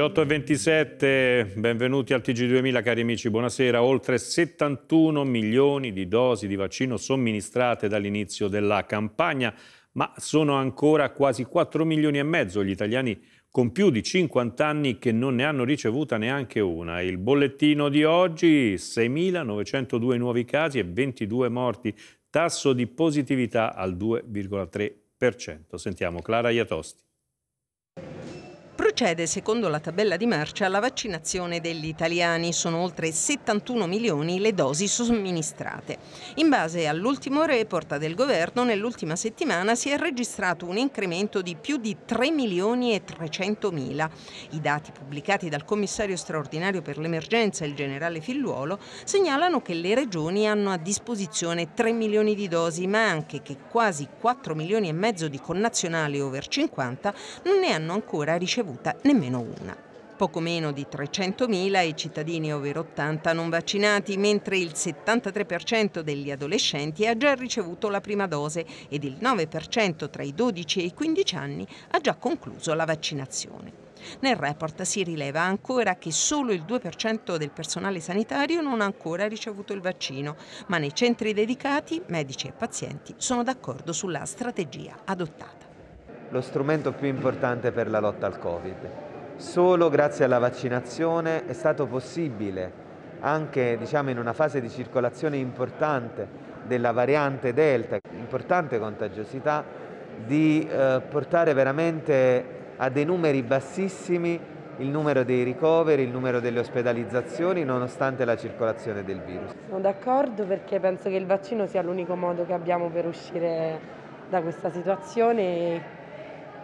18 e 27, benvenuti al TG2000 cari amici, buonasera. Oltre 71 milioni di dosi di vaccino somministrate dall'inizio della campagna, ma sono ancora quasi 4 milioni e mezzo gli italiani con più di 50 anni che non ne hanno ricevuta neanche una. Il bollettino di oggi, 6.902 nuovi casi e 22 morti, tasso di positività al 2,3%. Sentiamo Clara Iatosti Procede, secondo la tabella di marcia, alla vaccinazione degli italiani. Sono oltre 71 milioni le dosi somministrate. In base all'ultimo report del governo, nell'ultima settimana si è registrato un incremento di più di 3 milioni e 300 mila. I dati pubblicati dal commissario straordinario per l'emergenza, il generale Figliuolo, segnalano che le regioni hanno a disposizione 3 milioni di dosi, ma anche che quasi 4 milioni e mezzo di connazionali over 50 non ne hanno ancora ricevuto fatta nemmeno una. Poco meno di 300.000 i cittadini over 80 non vaccinati, mentre il 73% degli adolescenti ha già ricevuto la prima dose ed il 9% tra i 12 e i 15 anni ha già concluso la vaccinazione. Nel report si rileva ancora che solo il 2% del personale sanitario non ha ancora ricevuto il vaccino, ma nei centri dedicati medici e pazienti sono d'accordo sulla strategia adottata lo strumento più importante per la lotta al Covid. Solo grazie alla vaccinazione è stato possibile, anche diciamo, in una fase di circolazione importante della variante Delta, importante contagiosità, di eh, portare veramente a dei numeri bassissimi il numero dei ricoveri, il numero delle ospedalizzazioni nonostante la circolazione del virus. Sono d'accordo perché penso che il vaccino sia l'unico modo che abbiamo per uscire da questa situazione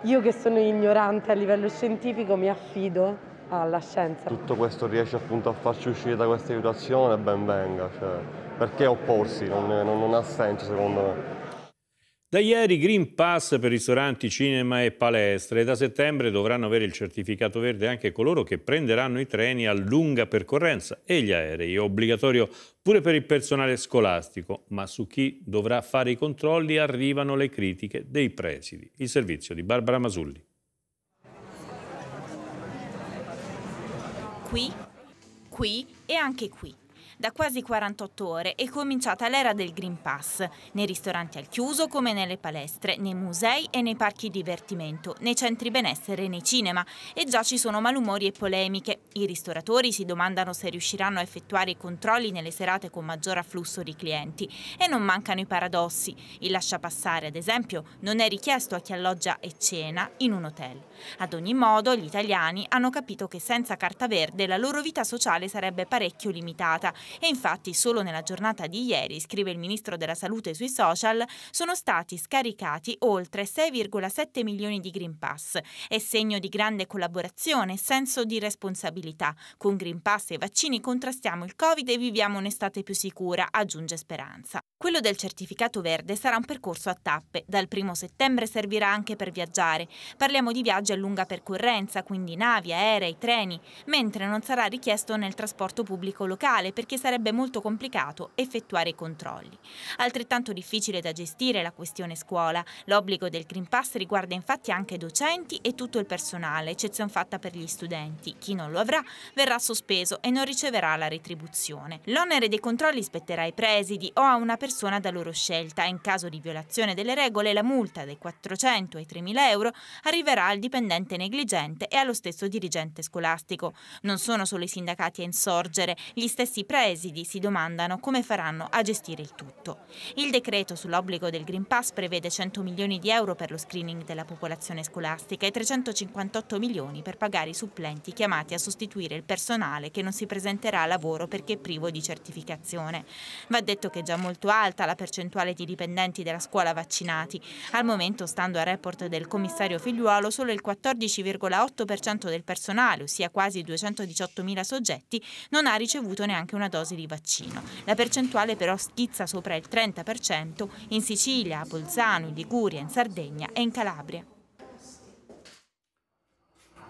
io che sono ignorante a livello scientifico mi affido alla scienza. Tutto questo riesce appunto a farci uscire da questa situazione, ben venga. Cioè, perché opporsi? Non, non, non ha senso secondo me. Da ieri Green Pass per ristoranti, cinema e palestre. Da settembre dovranno avere il certificato verde anche coloro che prenderanno i treni a lunga percorrenza e gli aerei. obbligatorio pure per il personale scolastico, ma su chi dovrà fare i controlli arrivano le critiche dei presidi. Il servizio di Barbara Masulli. Qui, qui e anche qui. Da quasi 48 ore è cominciata l'era del Green Pass, nei ristoranti al chiuso come nelle palestre, nei musei e nei parchi divertimento, nei centri benessere e nei cinema. E già ci sono malumori e polemiche. I ristoratori si domandano se riusciranno a effettuare i controlli nelle serate con maggior afflusso di clienti. E non mancano i paradossi. Il lasciapassare, ad esempio, non è richiesto a chi alloggia e cena in un hotel. Ad ogni modo, gli italiani hanno capito che senza carta verde la loro vita sociale sarebbe parecchio limitata e infatti solo nella giornata di ieri, scrive il Ministro della Salute sui social, sono stati scaricati oltre 6,7 milioni di Green Pass. È segno di grande collaborazione e senso di responsabilità. Con Green Pass e vaccini contrastiamo il Covid e viviamo un'estate più sicura, aggiunge Speranza. Quello del certificato verde sarà un percorso a tappe. Dal 1 settembre servirà anche per viaggiare. Parliamo di viaggi a lunga percorrenza, quindi navi, aerei, treni, mentre non sarà richiesto nel trasporto pubblico locale perché perché sarebbe molto complicato effettuare i controlli. Altrettanto difficile da gestire la questione scuola. L'obbligo del Green Pass riguarda infatti anche docenti e tutto il personale, eccezione fatta per gli studenti. Chi non lo avrà verrà sospeso e non riceverà la retribuzione. L'onere dei controlli spetterà ai presidi o a una persona da loro scelta. In caso di violazione delle regole la multa dai 400 ai 3.000 euro arriverà al dipendente negligente e allo stesso dirigente scolastico. Non sono solo i sindacati a insorgere, gli stessi presidi esidi si domandano come faranno a gestire il tutto. Il decreto sull'obbligo del Green Pass prevede 100 milioni di euro per lo screening della popolazione scolastica e 358 milioni per pagare i supplenti chiamati a sostituire il personale che non si presenterà a lavoro perché privo di certificazione. Va detto che è già molto alta la percentuale di dipendenti della scuola vaccinati. Al momento, stando al report del commissario Figliuolo, solo il 14,8% del personale, ossia quasi 218 mila soggetti, non ha ricevuto neanche una dosi di vaccino. La percentuale però schizza sopra il 30% in Sicilia, a Bolzano, in Liguria, in Sardegna e in Calabria.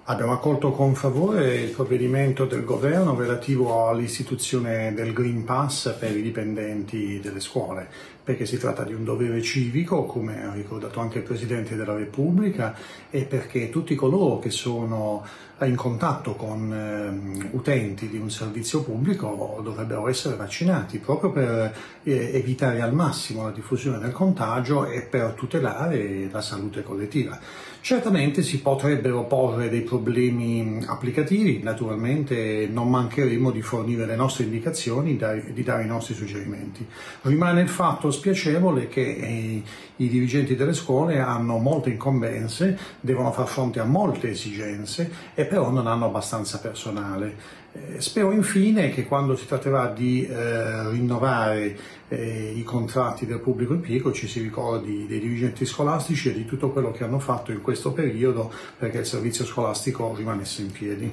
Abbiamo accolto con favore il provvedimento del governo relativo all'istituzione del Green Pass per i dipendenti delle scuole, perché si tratta di un dovere civico, come ha ricordato anche il Presidente della Repubblica, e perché tutti coloro che sono in contatto con ehm, utenti di un servizio pubblico dovrebbero essere vaccinati proprio per eh, evitare al massimo la diffusione del contagio e per tutelare la salute collettiva. Certamente si potrebbero porre dei problemi applicativi, naturalmente non mancheremo di fornire le nostre indicazioni e di dare i nostri suggerimenti. Rimane il fatto spiacevole che eh, i, dirigenti delle scuole hanno molte incombenze, devono far fronte a molte esigenze e però non hanno abbastanza personale. Eh, spero infine che quando si tratterà di eh, rinnovare eh, i contratti del pubblico impiego, ci si ricordi dei dirigenti scolastici e di tutto quello che hanno fatto in questo periodo perché il servizio scolastico rimanesse in piedi.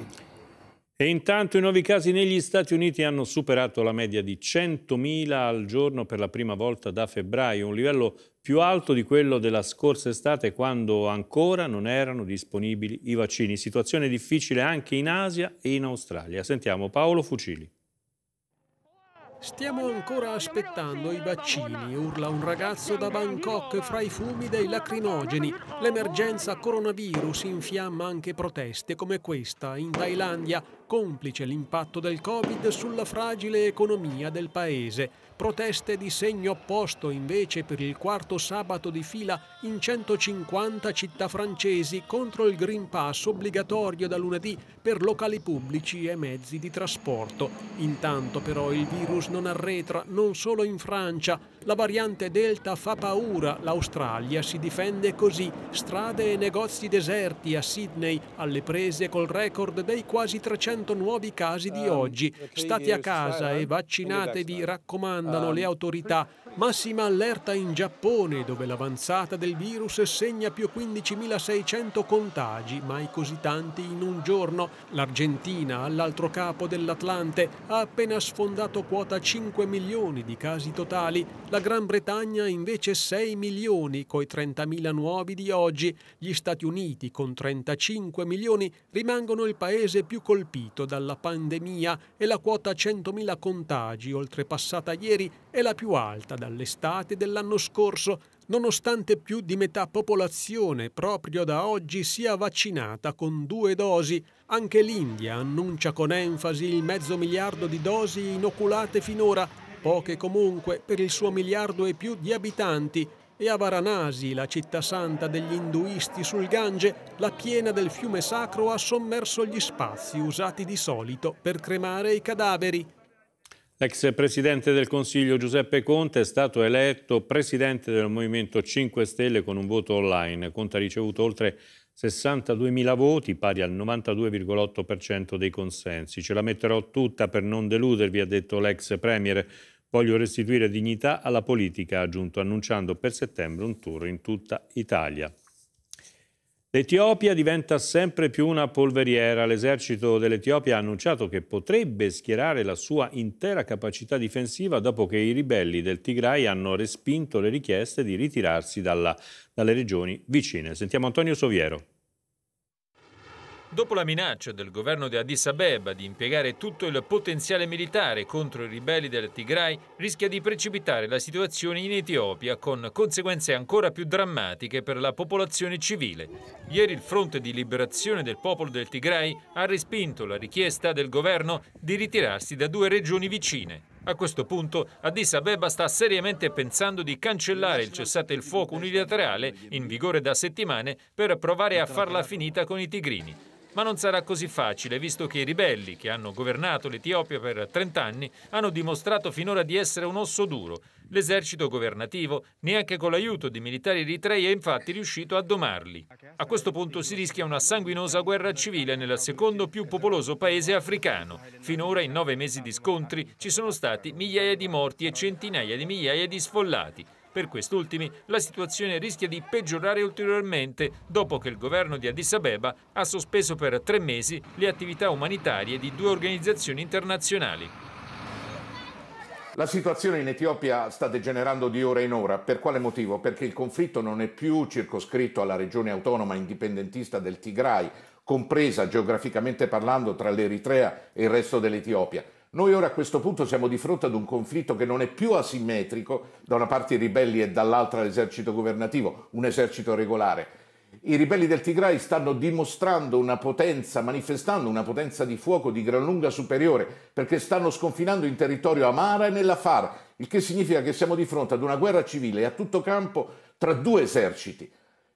E intanto i nuovi casi negli Stati Uniti hanno superato la media di 100.000 al giorno per la prima volta da febbraio, un livello più alto di quello della scorsa estate quando ancora non erano disponibili i vaccini. Situazione difficile anche in Asia e in Australia. Sentiamo Paolo Fucili. Stiamo ancora aspettando i vaccini, urla un ragazzo da Bangkok fra i fumi dei lacrimogeni. L'emergenza coronavirus infiamma anche proteste come questa in Thailandia, complice l'impatto del Covid sulla fragile economia del paese. Proteste di segno opposto invece per il quarto sabato di fila in 150 città francesi contro il Green Pass obbligatorio da lunedì per locali pubblici e mezzi di trasporto. Intanto però il virus non arretra non solo in Francia, la variante Delta fa paura, l'Australia si difende così, strade e negozi deserti a Sydney alle prese col record dei quasi 300 100 nuovi casi di ehm, oggi. State a casa eh, e eh, vaccinatevi, eh. raccomandano ehm. le autorità. Massima allerta in Giappone, dove l'avanzata del virus segna più 15.600 contagi, mai così tanti in un giorno. L'Argentina, all'altro capo dell'Atlante, ha appena sfondato quota 5 milioni di casi totali. La Gran Bretagna invece 6 milioni, coi 30.000 nuovi di oggi. Gli Stati Uniti, con 35 milioni, rimangono il paese più colpito colpito dalla pandemia e la quota 100.000 contagi oltrepassata ieri è la più alta dall'estate dell'anno scorso, nonostante più di metà popolazione proprio da oggi sia vaccinata con due dosi. Anche l'India annuncia con enfasi il mezzo miliardo di dosi inoculate finora, poche comunque per il suo miliardo e più di abitanti e a Varanasi, la città santa degli induisti sul Gange, la piena del fiume sacro ha sommerso gli spazi usati di solito per cremare i cadaveri. L'ex presidente del Consiglio Giuseppe Conte è stato eletto presidente del Movimento 5 Stelle con un voto online. Conte ha ricevuto oltre 62.000 voti, pari al 92,8% dei consensi. Ce la metterò tutta per non deludervi, ha detto l'ex premier. Voglio restituire dignità alla politica, ha aggiunto annunciando per settembre un tour in tutta Italia. L'Etiopia diventa sempre più una polveriera. L'esercito dell'Etiopia ha annunciato che potrebbe schierare la sua intera capacità difensiva dopo che i ribelli del Tigray hanno respinto le richieste di ritirarsi dalla, dalle regioni vicine. Sentiamo Antonio Soviero. Dopo la minaccia del governo di Addis Abeba di impiegare tutto il potenziale militare contro i ribelli del Tigray, rischia di precipitare la situazione in Etiopia con conseguenze ancora più drammatiche per la popolazione civile. Ieri il Fronte di Liberazione del Popolo del Tigray ha respinto la richiesta del governo di ritirarsi da due regioni vicine. A questo punto Addis Abeba sta seriamente pensando di cancellare il cessate il fuoco unilaterale in vigore da settimane per provare a farla finita con i tigrini. Ma non sarà così facile, visto che i ribelli, che hanno governato l'Etiopia per 30 anni, hanno dimostrato finora di essere un osso duro. L'esercito governativo, neanche con l'aiuto di militari eritrei, è infatti riuscito a domarli. A questo punto si rischia una sanguinosa guerra civile nel secondo più popoloso paese africano. Finora, in nove mesi di scontri, ci sono stati migliaia di morti e centinaia di migliaia di sfollati. Per quest'ultimi la situazione rischia di peggiorare ulteriormente dopo che il governo di Addis Abeba ha sospeso per tre mesi le attività umanitarie di due organizzazioni internazionali. La situazione in Etiopia sta degenerando di ora in ora. Per quale motivo? Perché il conflitto non è più circoscritto alla regione autonoma indipendentista del Tigray, compresa geograficamente parlando tra l'Eritrea e il resto dell'Etiopia noi ora a questo punto siamo di fronte ad un conflitto che non è più asimmetrico, da una parte i ribelli e dall'altra l'esercito governativo, un esercito regolare. I ribelli del Tigray stanno dimostrando una potenza, manifestando una potenza di fuoco di gran lunga superiore, perché stanno sconfinando in territorio Amara e nella Far, il che significa che siamo di fronte ad una guerra civile a tutto campo tra due eserciti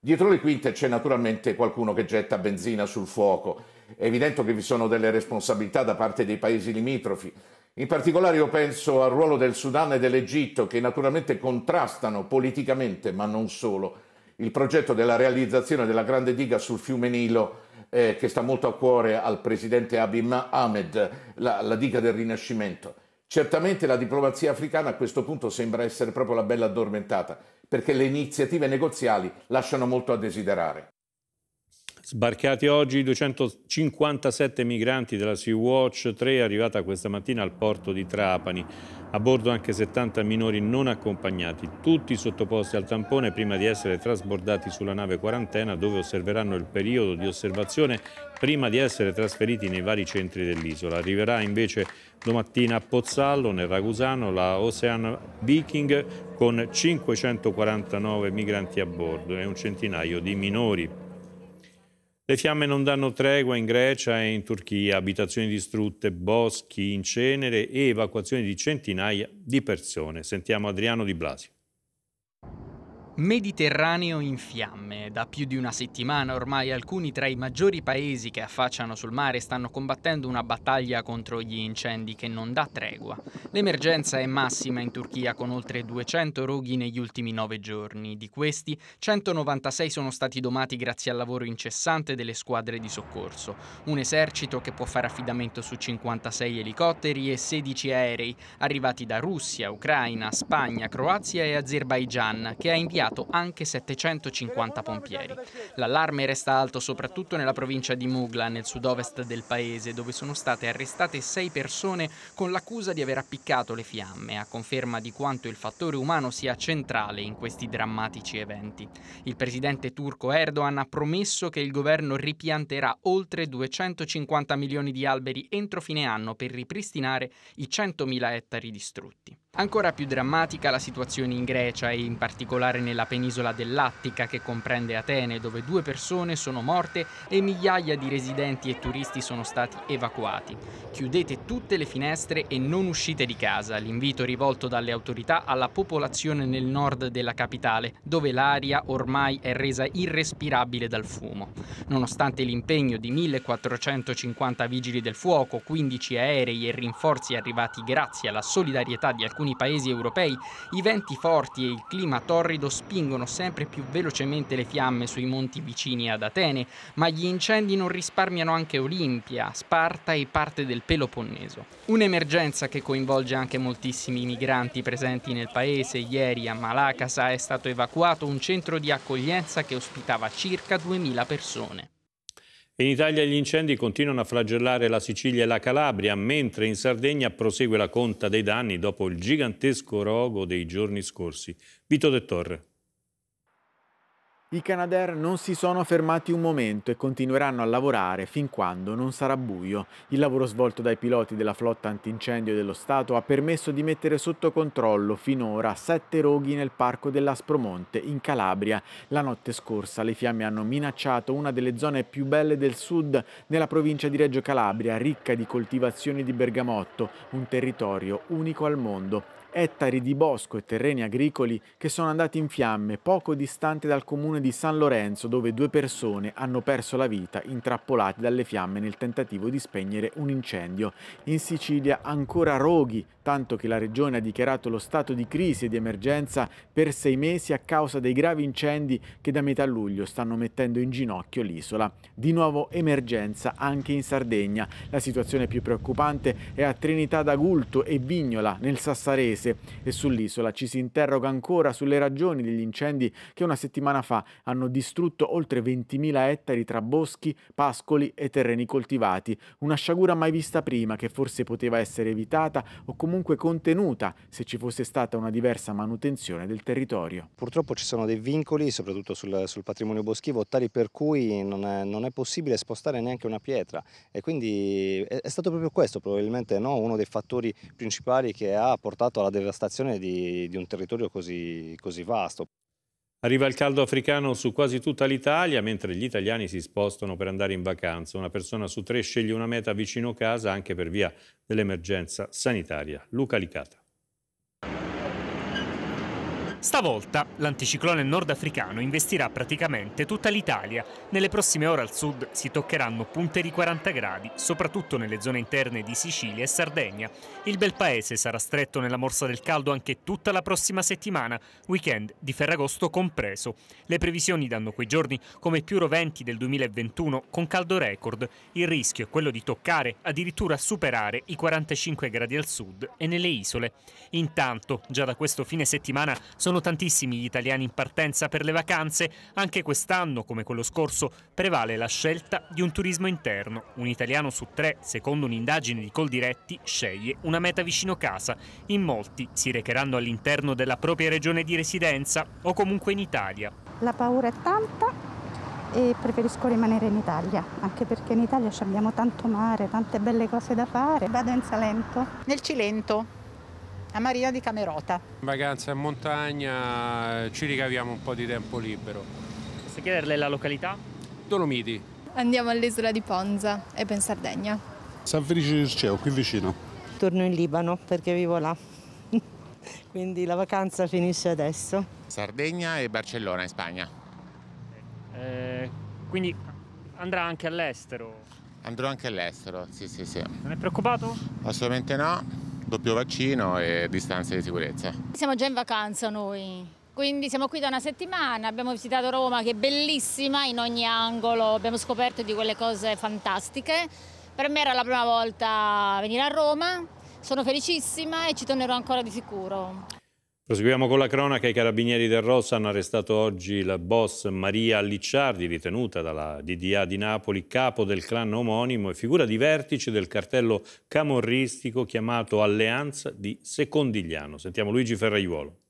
Dietro le quinte c'è naturalmente qualcuno che getta benzina sul fuoco. È evidente che vi sono delle responsabilità da parte dei paesi limitrofi. In particolare io penso al ruolo del Sudan e dell'Egitto che naturalmente contrastano politicamente, ma non solo, il progetto della realizzazione della grande diga sul fiume Nilo eh, che sta molto a cuore al presidente Abim Ahmed, la, la diga del Rinascimento. Certamente la diplomazia africana a questo punto sembra essere proprio la bella addormentata perché le iniziative negoziali lasciano molto a desiderare. Sbarcati oggi 257 migranti della Sea-Watch 3 arrivata questa mattina al porto di Trapani. A bordo anche 70 minori non accompagnati, tutti sottoposti al tampone prima di essere trasbordati sulla nave quarantena dove osserveranno il periodo di osservazione prima di essere trasferiti nei vari centri dell'isola. Arriverà invece domattina a Pozzallo, nel Ragusano, la Ocean Viking con 549 migranti a bordo e un centinaio di minori. Le fiamme non danno tregua in Grecia e in Turchia, abitazioni distrutte, boschi in cenere e evacuazioni di centinaia di persone. Sentiamo Adriano Di Blasio. Mediterraneo in fiamme. Da più di una settimana ormai alcuni tra i maggiori paesi che affacciano sul mare stanno combattendo una battaglia contro gli incendi che non dà tregua. L'emergenza è massima in Turchia con oltre 200 roghi negli ultimi nove giorni. Di questi, 196 sono stati domati grazie al lavoro incessante delle squadre di soccorso. Un esercito che può fare affidamento su 56 elicotteri e 16 aerei, arrivati da Russia, Ucraina, Spagna, Croazia e Azerbaigian, che ha inviato impiegati anche 750 pompieri. L'allarme resta alto soprattutto nella provincia di Mugla, nel sud-ovest del paese, dove sono state arrestate sei persone con l'accusa di aver appiccato le fiamme, a conferma di quanto il fattore umano sia centrale in questi drammatici eventi. Il presidente turco Erdogan ha promesso che il governo ripianterà oltre 250 milioni di alberi entro fine anno per ripristinare i 100.000 ettari distrutti. Ancora più drammatica la situazione in Grecia e in particolare nella penisola dell'Attica che comprende Atene dove due persone sono morte e migliaia di residenti e turisti sono stati evacuati. Chiudete tutte le finestre e non uscite di casa, l'invito rivolto dalle autorità alla popolazione nel nord della capitale dove l'aria ormai è resa irrespirabile dal fumo. Nonostante l'impegno di 1450 vigili del fuoco, 15 aerei e rinforzi arrivati grazie alla solidarietà di alcuni alcuni paesi europei, i venti forti e il clima torrido spingono sempre più velocemente le fiamme sui monti vicini ad Atene, ma gli incendi non risparmiano anche Olimpia, Sparta e parte del Peloponneso. Un'emergenza che coinvolge anche moltissimi migranti presenti nel paese. Ieri a Malacasa è stato evacuato un centro di accoglienza che ospitava circa 2000 persone. In Italia gli incendi continuano a flagellare la Sicilia e la Calabria, mentre in Sardegna prosegue la conta dei danni dopo il gigantesco rogo dei giorni scorsi. Vito De Torre. I Canadair non si sono fermati un momento e continueranno a lavorare fin quando non sarà buio. Il lavoro svolto dai piloti della flotta antincendio dello Stato ha permesso di mettere sotto controllo finora sette roghi nel parco dell'Aspromonte in Calabria. La notte scorsa le fiamme hanno minacciato una delle zone più belle del sud nella provincia di Reggio Calabria, ricca di coltivazioni di bergamotto, un territorio unico al mondo ettari di bosco e terreni agricoli che sono andati in fiamme poco distante dal comune di San Lorenzo dove due persone hanno perso la vita intrappolate dalle fiamme nel tentativo di spegnere un incendio. In Sicilia ancora roghi, tanto che la regione ha dichiarato lo stato di crisi e di emergenza per sei mesi a causa dei gravi incendi che da metà luglio stanno mettendo in ginocchio l'isola. Di nuovo emergenza anche in Sardegna. La situazione più preoccupante è a Trinità d'Agulto e Vignola nel Sassarese stesse e sull'isola. Ci si interroga ancora sulle ragioni degli incendi che una settimana fa hanno distrutto oltre 20.000 ettari tra boschi, pascoli e terreni coltivati. Una sciagura mai vista prima che forse poteva essere evitata o comunque contenuta se ci fosse stata una diversa manutenzione del territorio. Purtroppo ci sono dei vincoli, soprattutto sul, sul patrimonio boschivo, tali per cui non è, non è, possibile spostare neanche una pietra e quindi è, è stato proprio questo probabilmente no? uno dei fattori principali che ha portato alla devastazione di, di un territorio così, così vasto. Arriva il caldo africano su quasi tutta l'Italia, mentre gli italiani si spostano per andare in vacanza. Una persona su tre sceglie una meta vicino casa anche per via dell'emergenza sanitaria. Luca Licata. Stavolta l'anticiclone nordafricano investirà praticamente tutta l'Italia. Nelle prossime ore al sud si toccheranno punte di 40 gradi, soprattutto nelle zone interne di Sicilia e Sardegna. Il bel paese sarà stretto nella morsa del caldo anche tutta la prossima settimana, weekend di Ferragosto compreso. Le previsioni danno quei giorni come più roventi del 2021 con caldo record. Il rischio è quello di toccare, addirittura superare i 45 gradi al sud e nelle isole. Intanto, già da questo fine settimana sono sono tantissimi gli italiani in partenza per le vacanze, anche quest'anno, come quello scorso, prevale la scelta di un turismo interno. Un italiano su tre, secondo un'indagine di Coldiretti, sceglie una meta vicino casa. In molti si recheranno all'interno della propria regione di residenza o comunque in Italia. La paura è tanta e preferisco rimanere in Italia, anche perché in Italia abbiamo tanto mare, tante belle cose da fare. Vado in Salento. Nel Cilento a Marina di Camerota. In vacanza in montagna eh, ci ricaviamo un po' di tempo libero. Posso chiederle la località? Dolomiti. Andiamo all'isola di Ponza e ben Sardegna. San Felice di Circeo, qui vicino. Torno in Libano perché vivo là. Quindi la vacanza finisce adesso. Sardegna e Barcellona in Spagna. Eh, quindi andrà anche all'estero? Andrò anche all'estero, sì, sì, sì. Non è preoccupato? Assolutamente no doppio vaccino e distanze di sicurezza. Siamo già in vacanza noi, quindi siamo qui da una settimana, abbiamo visitato Roma che è bellissima in ogni angolo, abbiamo scoperto di quelle cose fantastiche. Per me era la prima volta venire a Roma, sono felicissima e ci tornerò ancora di sicuro. Proseguiamo con la cronaca. I carabinieri del Rosso hanno arrestato oggi la boss Maria Licciardi, ritenuta dalla DDA di Napoli capo del clan omonimo e figura di vertice del cartello camorristico chiamato Alleanza di Secondigliano. Sentiamo Luigi Ferraiuolo.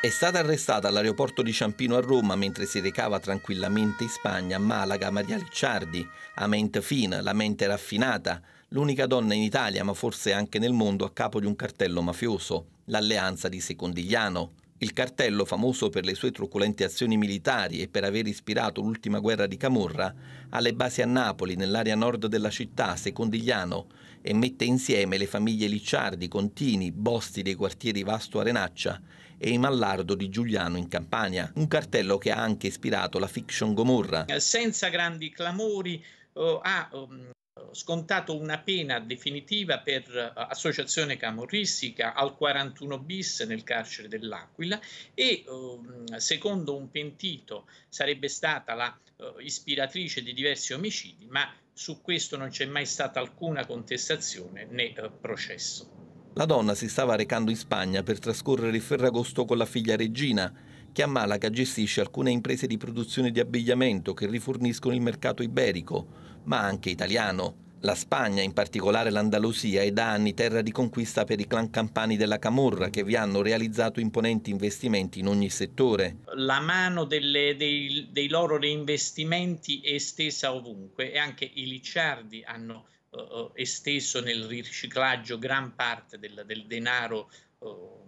È stata arrestata all'aeroporto di Ciampino a Roma mentre si recava tranquillamente in Spagna a Malaga Maria Licciardi, a mente fina, la mente raffinata, l'unica donna in Italia, ma forse anche nel mondo, a capo di un cartello mafioso l'alleanza di Secondigliano, il cartello famoso per le sue truculente azioni militari e per aver ispirato l'ultima guerra di Camorra, ha le basi a Napoli, nell'area nord della città, Secondigliano, e mette insieme le famiglie Licciardi, Contini, Bosti dei quartieri Vasto Arenaccia e i Mallardo di Giuliano in Campania, un cartello che ha anche ispirato la fiction Gomorra. Senza grandi clamori, eh, ha um, scontato una pena definitiva per uh, associazione camorristica al 41 bis nel carcere dell'Aquila e uh, secondo un pentito sarebbe stata la uh, ispiratrice di diversi omicidi, ma su questo non c'è mai stata alcuna contestazione né eh, processo. La donna si stava recando in Spagna per trascorrere il Ferragosto con la figlia Regina, che a Malaga gestisce alcune imprese di produzione di abbigliamento che riforniscono il mercato iberico ma anche italiano. La Spagna, in particolare l'Andalusia, è da anni terra di conquista per i clan campani della Camorra che vi hanno realizzato imponenti investimenti in ogni settore. La mano delle, dei, dei, loro reinvestimenti è estesa ovunque e anche i Licciardi hanno uh, esteso nel riciclaggio gran parte del, del denaro uh,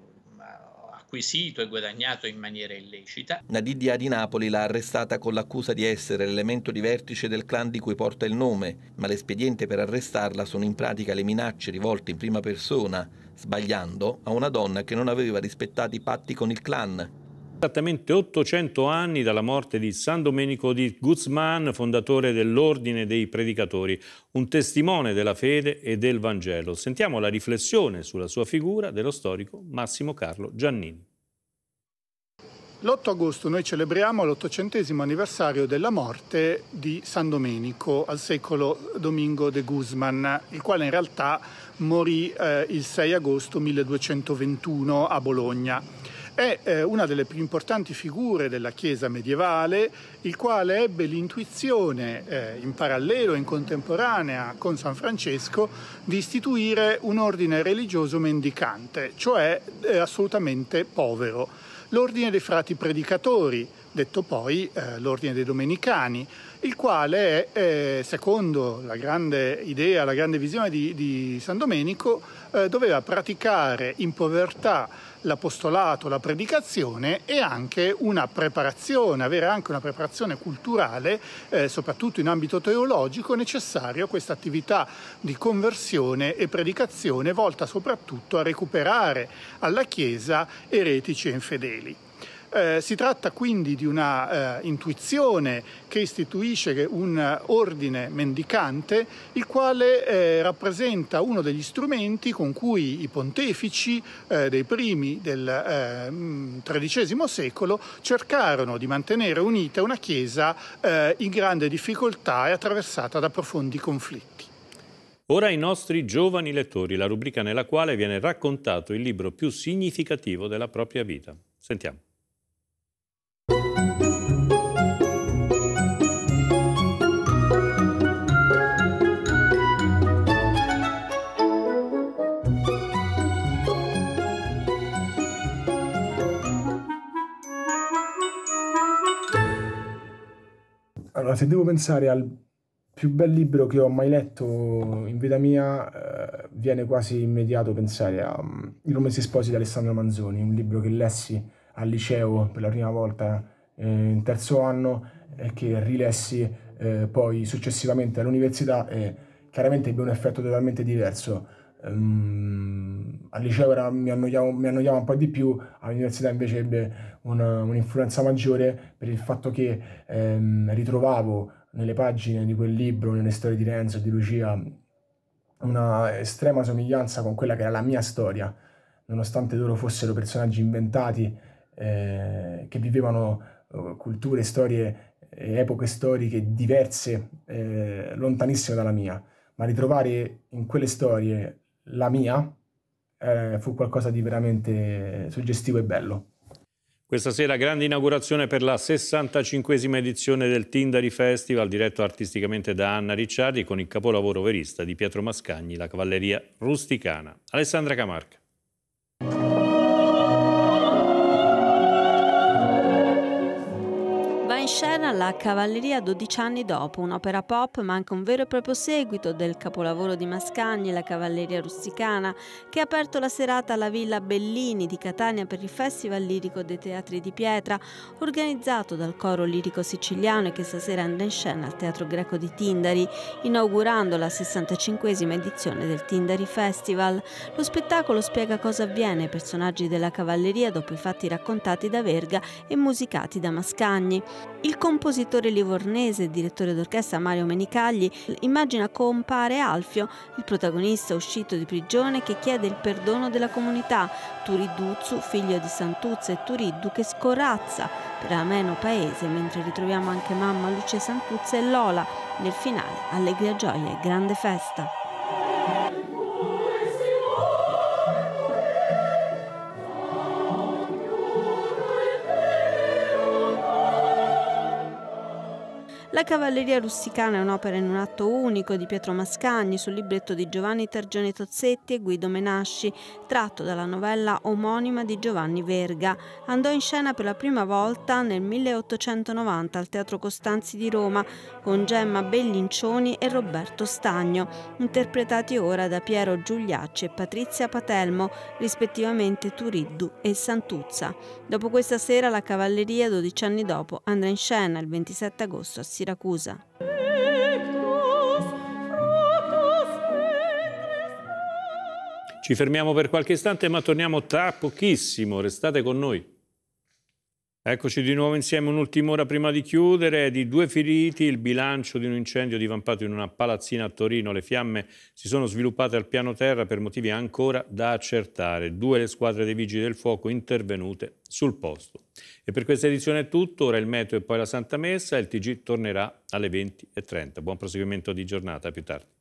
acquisito e guadagnato in maniera illecita. Nadidia di Napoli l'ha arrestata con l'accusa di essere l'elemento di vertice del clan di cui porta il nome, ma l'espediente per arrestarla sono in pratica le minacce rivolte in prima persona, sbagliando, a una donna che non aveva rispettato i patti con il clan, Esattamente 800 anni dalla morte di San Domenico di Guzman, fondatore dell'Ordine dei Predicatori, un testimone della fede e del Vangelo. Sentiamo la riflessione sulla sua figura dello storico Massimo Carlo Giannini. L'8 agosto noi celebriamo l'ottocentesimo anniversario della morte di San Domenico al secolo Domingo de Guzman, il quale in realtà morì eh, il 6 agosto 1221 a Bologna. È eh, una delle più importanti figure della Chiesa medievale, il quale ebbe l'intuizione, eh, in parallelo, in contemporanea con San Francesco, di istituire un ordine religioso mendicante, cioè eh, assolutamente povero. L'ordine dei frati predicatori, detto poi eh, l'ordine dei domenicani, il quale, eh, secondo la grande idea, la grande visione di, di San Domenico, eh, doveva praticare in povertà l'apostolato, la predicazione e anche una preparazione, avere anche una preparazione culturale, eh, soprattutto in ambito teologico, necessario a questa attività di conversione e predicazione volta soprattutto a recuperare alla Chiesa eretici e infedeli. Eh, si tratta quindi di una eh, intuizione che istituisce un ordine mendicante, il quale eh, rappresenta uno degli strumenti con cui i pontefici eh, dei primi del XIII eh, secolo cercarono di mantenere unita una Chiesa eh, in grande difficoltà e attraversata da profondi conflitti. Ora i nostri giovani lettori, la rubrica nella quale viene raccontato il libro più significativo della propria vita. Sentiamo. Allora, se devo pensare al più bel libro che ho mai letto in vita mia, eh, viene quasi immediato pensare a um, mm, Il Rome si sposi di Alessandro Manzoni, un libro che lessi al liceo per la prima volta eh, in terzo anno e che rilessi eh, poi successivamente all'università e chiaramente ebbe un effetto totalmente diverso Um, al liceo era, mi, annoiavo, mi, annoiavo, un po' di più, all'università invece ebbe una, un'influenza maggiore per il fatto che um, ritrovavo nelle pagine di quel libro, nelle storie di Renzo e di Lucia, una estrema somiglianza con quella che era la mia storia, nonostante loro fossero personaggi inventati eh, che vivevano eh, culture, storie e eh, epoche storiche diverse, eh, lontanissime dalla mia ma ritrovare in quelle storie la mia, eh, fu qualcosa di veramente suggestivo e bello. Questa sera grande inaugurazione per la 65esima edizione del Tindari Festival, diretto artisticamente da Anna Ricciardi con il capolavoro verista di Pietro Mascagni, La Cavalleria Rusticana. Alessandra Camarca. in scena La Cavalleria 12 anni dopo, un'opera pop ma anche un vero e proprio seguito del capolavoro di Mascagni, La Cavalleria Rusticana, che ha aperto la serata alla Villa Bellini di Catania per il Festival Lirico dei Teatri di Pietra, organizzato dal Coro Lirico Siciliano e che stasera andrà in scena al Teatro Greco di Tindari, inaugurando la 65 edizione del Tindari Festival. Lo spettacolo spiega cosa avviene ai personaggi della cavalleria dopo i fatti raccontati da Verga e musicati da Mascagni. Il compositore livornese e direttore d'orchestra Mario Menicagli immagina compare Alfio, il protagonista uscito di prigione che chiede il perdono della comunità, Turiduzzu, figlio di Santuzza e Turiddu, che scorazza per ameno paese, mentre ritroviamo anche mamma Lucia Santuzza e Lola nel finale Allegria Gioia e Grande Festa. La Cavalleria Russicana è un'opera in un atto unico di Pietro Mascagni sul libretto di Giovanni Tergione Tozzetti e Guido Menasci, tratto dalla novella omonima di Giovanni Verga. Andò in scena per la prima volta nel 1890 al Teatro Costanzi di Roma con Gemma Bellincioni e Roberto Stagno, interpretati ora da Piero Giuliacci e Patrizia Patelmo, rispettivamente Turiddu e Santuzza. Dopo questa sera la Cavalleria, 12 anni dopo, andrà in scena il 27 agosto a Siracusa. Siracusa. Ci fermiamo per qualche istante ma torniamo tra pochissimo, restate con noi. Eccoci di nuovo insieme un'ultima ora prima di chiudere. Di due feriti, il bilancio di un incendio divampato in una palazzina a Torino. Le fiamme si sono sviluppate al piano terra per motivi ancora da accertare. Due le squadre dei vigili del fuoco intervenute sul posto. E per questa edizione è tutto. Ora il meteo e poi la Santa Messa. Il TG tornerà alle 20.30. Buon proseguimento di giornata. A più tardi.